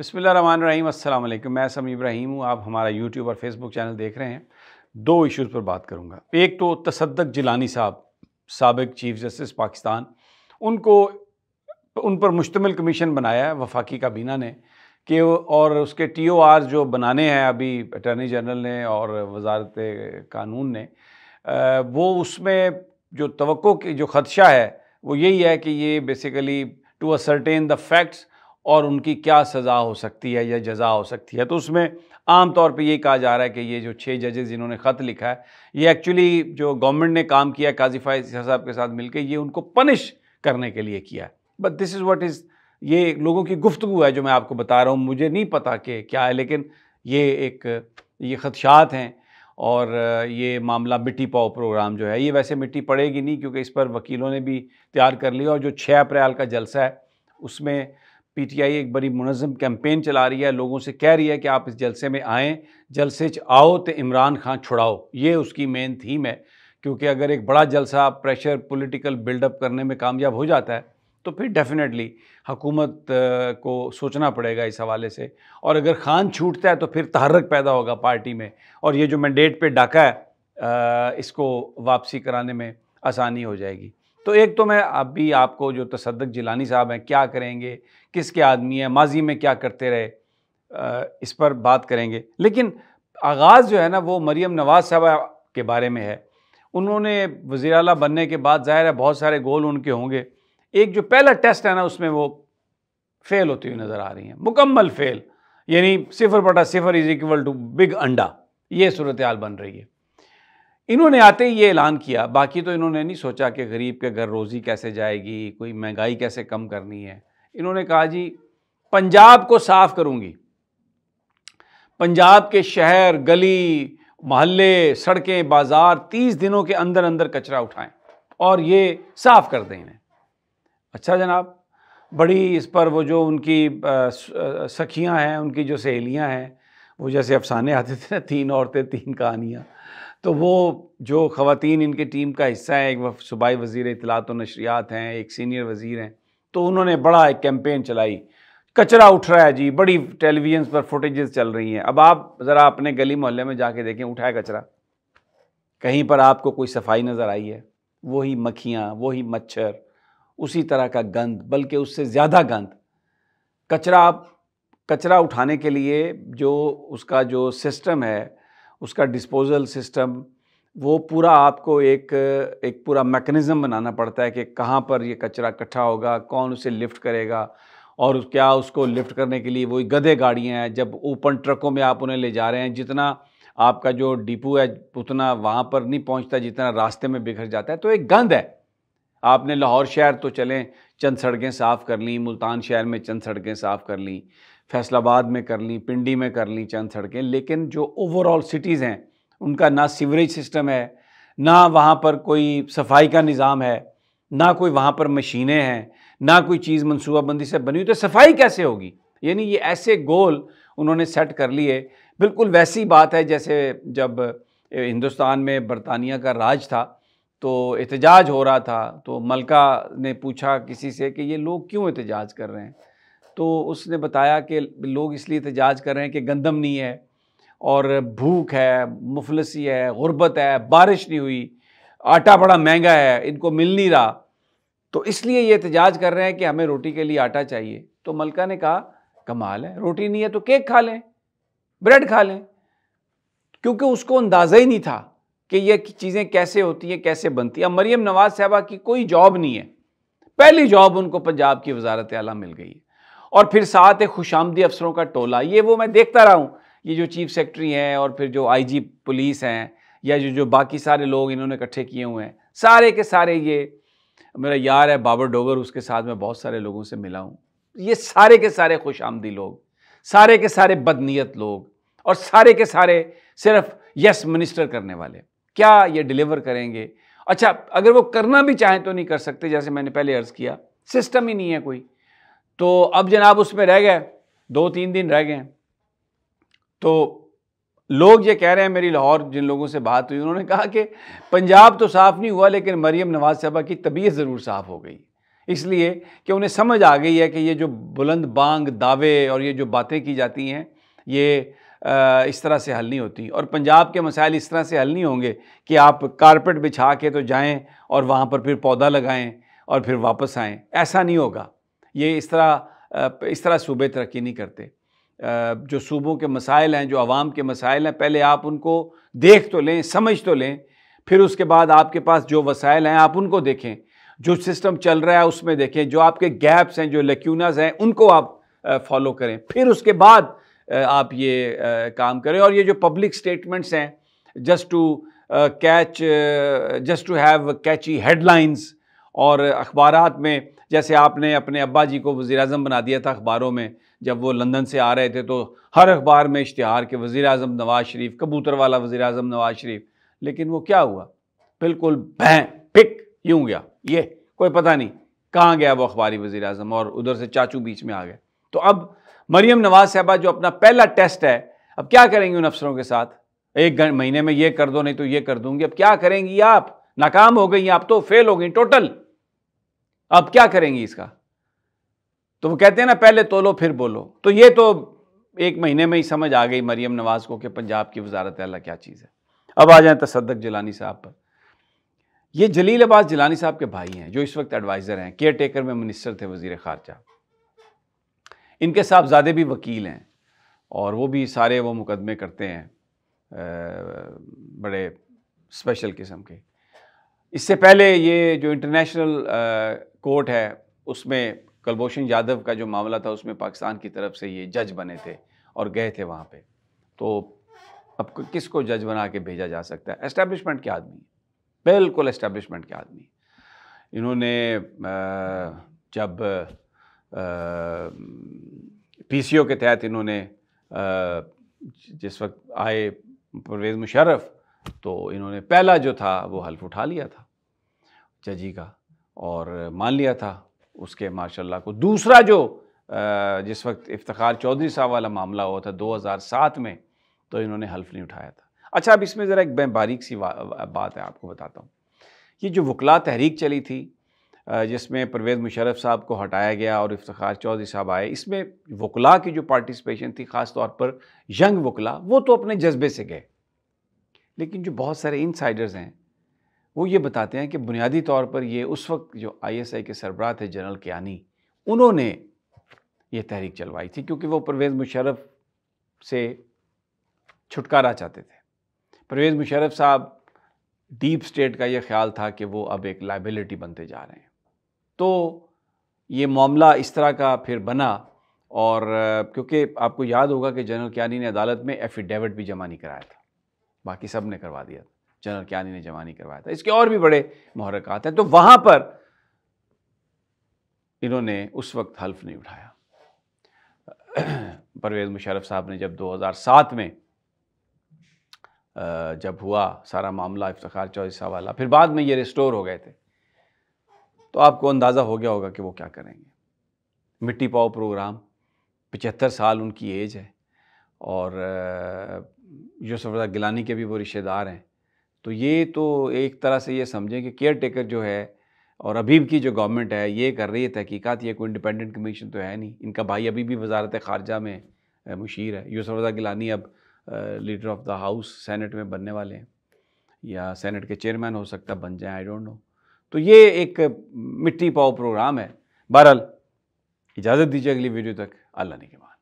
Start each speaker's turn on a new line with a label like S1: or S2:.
S1: बसमीम अल्लाम मैं समी इब्राहिम हूँ आप हमारा यूट्यूब और फेसबुक चैनल देख रहे हैं दो इश्यूज़ पर बात करूँगा एक तो तसदक जिलानी साहब सबक चीफ जस्टिस पाकिस्तान उनको उन पर मुश्तमिल कमीशन बनाया है वफाकी काबीना ने कि और उसके टी ओ आर जो बनाने हैं अभी अटर्नी जनरल ने और वजारत कानून ने वो उसमें जो तो की जो ख़दशा है वो यही है कि ये basically to ascertain the facts और उनकी क्या सज़ा हो सकती है या जजा हो सकती है तो उसमें आम तौर पे ये कहा जा रहा है कि ये जो छः जजेज़ इन्होंने ख़त लिखा है ये एक्चुअली जो गवर्नमेंट ने काम किया काजी फायद साहब के साथ मिलकर ये उनको पनिश करने के लिए किया है but this is what is ये लोगों की गुफ्तु है जो मैं आपको बता रहा हूँ मुझे नहीं पता कि क्या है लेकिन ये एक ये खदशात हैं और ये मामला मिट्टी पाओ प्रोग्राम जो है ये वैसे मिट्टी पड़ेगी नहीं क्योंकि इस पर वकीलों ने भी तैयार कर लिया और जो छः अप्रैल का जलसा है उसमें पीटीआई एक बड़ी मुनज़म कैंपेन चला रही है लोगों से कह रही है कि आप इस जलसे में आएँ जलसे आओ तो इमरान खान छुड़ाओ ये उसकी मेन थीम है क्योंकि अगर एक बड़ा जलसा प्रेशर पॉलिटिकल बिल्डअप करने में कामयाब हो जाता है तो फिर डेफिनेटली हकूमत को सोचना पड़ेगा इस हवाले से और अगर खान छूटता है तो फिर तहरक पैदा होगा पार्टी में और ये जो मैंडेट पे डाका है इसको वापसी कराने में आसानी हो जाएगी तो एक तो मैं अभी आपको जो तसदक जिलानी साहब हैं क्या करेंगे किसके आदमी हैं माजी में क्या करते रहे इस पर बात करेंगे लेकिन आगाज़ जो है ना वो मरीम नवाज़ साहब के बारे में है उन्होंने वज़ी अला बनने के बाद ज़ाहिर है बहुत सारे गोल उनके होंगे एक जो पहला टेस्ट है ना उसमें वो फेल होती हुई नज़र आ रही हैं मुकम्मल फेल यानी सिफर बटा सिफर इज़ इक्वल टू बिग अंडा ये सूरत हाल बन रही है इन्होंने आते ही ये ऐलान किया बाकी तो इन्होंने नहीं सोचा कि गरीब के घर रोज़ी कैसे जाएगी कोई महंगाई कैसे कम करनी है इन्होंने कहा जी पंजाब को साफ करूंगी पंजाब के शहर गली मोहल्ले सड़कें बाजार तीस दिनों के अंदर अंदर कचरा उठाएं और ये साफ कर दें इन्हें अच्छा जनाब बड़ी इस पर वो जो उनकी सखियां हैं उनकी जो सहेलियां हैं वो जैसे अफसाने आते थे ना तीन औरतें तीन कहानियाँ तो वो जो ख़वान इनके टीम का हिस्सा है एक वह सूबाई वज़ी इतलात तो नशरियात हैं एक सीनियर वज़ीर हैं तो उन्होंने बड़ा एक कैंपेन चलाई कचरा उठ रहा है जी बड़ी टेलीविजन पर फुटेज चल रही हैं अब आप ज़रा अपने गली मोहल्ले में जाके देखें उठाए कचरा कहीं पर आपको कोई सफाई नज़र आई है वही मक्खियाँ वही मच्छर उसी तरह का गंद बल्कि उससे ज़्यादा गंद कचरा आप कचरा उठाने के लिए जो उसका जो सिस्टम है उसका डिस्पोजल सिस्टम वो पूरा आपको एक एक पूरा मैकेनिज़्म बनाना पड़ता है कि कहाँ पर ये कचरा इकट्ठा होगा कौन उसे लिफ्ट करेगा और क्या उसको लिफ्ट करने के लिए वही गधे गाड़ियाँ हैं जब ओपन ट्रकों में आप उन्हें ले जा रहे हैं जितना आपका जो डिपो है उतना वहाँ पर नहीं पहुँचता जितना रास्ते में बिखर जाता है तो एक गंद है आपने लाहौर शहर तो चलें चंद सड़कें साफ़ कर लीं मुल्तान शहर में चंद सड़कें साफ़ कर लीं फैसलाबाद में कर ली पिंडी में कर ली चंद सड़कें लेकिन जो ओवरऑल सिटीज़ हैं उनका ना सीवरेज सिस्टम है ना वहाँ पर कोई सफाई का निज़ाम है ना कोई वहाँ पर मशीनें हैं ना कोई चीज़ मनसूबाबंदी से बनी हुई तो सफाई कैसे होगी यानी ये ऐसे गोल उन्होंने सेट कर लिए बिल्कुल वैसी बात है जैसे जब हिंदुस्तान में बरतानिया का राज था तो एहतजाज हो रहा था तो मलका ने पूछा किसी से कि ये लोग क्यों एहतजाज कर रहे हैं तो उसने बताया कि लोग इसलिए एहतजाज कर रहे हैं कि गंदम नहीं है और भूख है मुफलसी है गुर्बत है बारिश नहीं हुई आटा बड़ा महंगा है इनको मिल नहीं रहा तो इसलिए ये एहतजाज कर रहे हैं कि हमें रोटी के लिए आटा चाहिए तो मलका ने कहा कमाल है रोटी नहीं है तो केक खा लें ब्रेड खा लें क्योंकि उसको अंदाज़ा ही नहीं था कि ये चीज़ें कैसे होती हैं कैसे बनती हैं मरीम नवाज़ साहबा की कोई जॉब नहीं है पहली जॉब उनको पंजाब की वजारत अला मिल गई है और फिर साथ एक आमदी अफसरों का टोला ये वो मैं देखता रहा हूँ ये जो चीफ सेक्रेटरी हैं और फिर जो आईजी पुलिस हैं या जो जो बाकी सारे लोग इन्होंने इकट्ठे किए हुए हैं सारे के सारे ये मेरा यार है बाबर डोगर उसके साथ मैं बहुत सारे लोगों से मिला हूँ ये सारे के सारे खुश आमदी लोग सारे के सारे बदनीत लोग और सारे के सारे सिर्फ यस मिनिस्टर करने वाले क्या ये डिलीवर करेंगे अच्छा अगर वो करना भी चाहें तो नहीं कर सकते जैसे मैंने पहले अर्ज़ किया सिस्टम ही नहीं है कोई तो अब जनाब उसमें रह गए दो तीन दिन रह गए तो लोग ये कह रहे हैं मेरी लाहौर जिन लोगों से बात हुई उन्होंने कहा कि पंजाब तो साफ़ नहीं हुआ लेकिन मरीम नवाज साहबा की तबीयत ज़रूर साफ़ हो गई इसलिए कि उन्हें समझ आ गई है कि ये जो बुलंद बांग दावे और ये जो बातें की जाती हैं ये आ, इस तरह से हल नहीं होती और पंजाब के मसाइल इस तरह से हल नहीं होंगे कि आप कारपेट बिछा के तो जाएं और वहाँ पर फिर पौधा लगाएं और फिर वापस आएं ऐसा नहीं होगा ये इस तरह इस तरह सूबे तरक्की नहीं करते जो सूबों के मसाइल हैं जो आवाम के मसाइल हैं पहले आप उनको देख तो लें समझ तो लें फिर उसके बाद आपके पास जो वसाइल हैं आप उनको देखें जो सिस्टम चल रहा है उसमें देखें जो आपके गैप्स हैं जो लेक्यूनाज हैं उनको आप फॉलो करें फिर उसके बाद आप ये काम करें और ये जो पब्लिक स्टेटमेंट्स हैं just to catch just to have catchy headlines और अखबार में जैसे आपने अपने अब्बा जी को वज़ी अजम बना दिया था अखबारों में जब वो लंदन से आ रहे थे तो हर अखबार में इश्तहार के वज़ी अजम नवाज शरीफ कबूतर वाला वज़ी अजम नवाज शरीफ लेकिन वो क्या हुआ बिल्कुल भैं पिक यूँ गया ये कोई पता नहीं कहाँ गया वो अखबारी वज़ी अजम और उधर से चाचू बीच में आ गए तो अब मरीम नवाज साहबा जो अपना पहला टेस्ट है अब क्या करेंगी उन अफसरों के साथ एक महीने में ये कर दो नहीं तो ये कर दूंगी अब क्या करेंगी आप नाकाम हो गई आप तो फेल हो गई टोटल अब क्या करेंगी इसका तो वो कहते हैं ना पहले तोलो फिर बोलो तो ये तो एक महीने में ही समझ आ गई मरियम नवाज को कि पंजाब की वजारत अल्लाह क्या चीज़ है अब आ जाए तसदक जलानी साहब पर ये जलील अब्बास जलानी साहब के भाई हैं जो इस वक्त एडवाइज़र हैं केयर टेकर में मिनिस्टर थे वजीर खारजा इनके साहबजादे भी वकील हैं और वो भी सारे वो मुकदमे करते हैं बड़े स्पेशल किस्म के इससे पहले ये जो इंटरनेशनल कोर्ट है उसमें कलभूषण यादव का जो मामला था उसमें पाकिस्तान की तरफ से ये जज बने थे और गए थे वहाँ पे तो अब किस को जज बना के भेजा जा सकता है एस्टेब्लिशमेंट के आदमी बिल्कुल एस्टेब्लिशमेंट के आदमी इन्होंने जब पीसीओ के तहत इन्होंने जिस वक्त आए परवेज़ मुशरफ तो इन्होंने पहला जो था वो हल्फ उठा लिया था जजी का और मान लिया था उसके माशाल्लाह को दूसरा जो जिस वक्त इफ्तार चौधरी साहब वाला मामला हुआ था 2007 में तो इन्होंने हल्फ नहीं उठाया था अच्छा अब इसमें ज़रा एक मैं बारीक सी बात है आपको बताता हूँ ये जो वकला तहरीक चली थी जिसमें परवेज़ मुशरफ साहब को हटाया गया और इफ्तार चौधरी साहब आए इसमें वकला की जो पार्टिसिपेशन थी ख़ास तौर पर यंग वकला वो तो अपने जज्बे से गए लेकिन जो बहुत सारे इनसाइडर्स हैं वो ये बताते हैं कि बुनियादी तौर पर ये उस वक्त जो आईएसआई के सरबराह थे जनरल कियानी उन्होंने ये तहरीक चलवाई थी क्योंकि वो परवेज़ मुशरफ से छुटकारा चाहते थे परवेज़ मुशरफ साहब डीप स्टेट का ये ख्याल था कि वो अब एक लाइबिलिटी बनते जा रहे हैं तो ये मामला इस तरह का फिर बना और क्योंकि आपको याद होगा कि जनरल कियानी ने अदालत में एफिडेविट भी जमा नहीं कराया था बाकी सब ने करवा दिया था जनरल क्यानी ने जवानी करवाया था इसके और भी बड़े महरक़ात हैं तो वहां पर इन्होंने उस वक्त हल्फ नहीं उठाया परवेज़ मुशरफ साहब ने जब 2007 में जब हुआ सारा मामला इफ्तार चौधरी साहब वाला फिर बाद में ये रिस्टोर हो गए थे तो आपको अंदाज़ा हो गया होगा कि वो क्या करेंगे मिट्टी पाओ प्रोग्राम पचहत्तर साल उनकी एज है और यूसफ रजा गिलानी के भी वो रिश्तेदार हैं तो ये तो एक तरह से ये समझें कि केयर टेकर जो है और अभी की जो गवर्नमेंट है ये कर रही है तहकीक़त ये कोई इंडिपेंडेंट कमीशन तो है नहीं इनका भाई अभी भी वजारत खारजा में मुशीर है यूसर रजा गिलानी अब leader of the house senate में बनने वाले हैं या सेनेट के चेयरमैन हो सकता बन जाए आई डोंट नो तो ये एक मिट्टी पाओ प्रोग्राम है बहरहाल इजाज़त दीजिए अगली वीडियो तक अल्लाह ने के बाद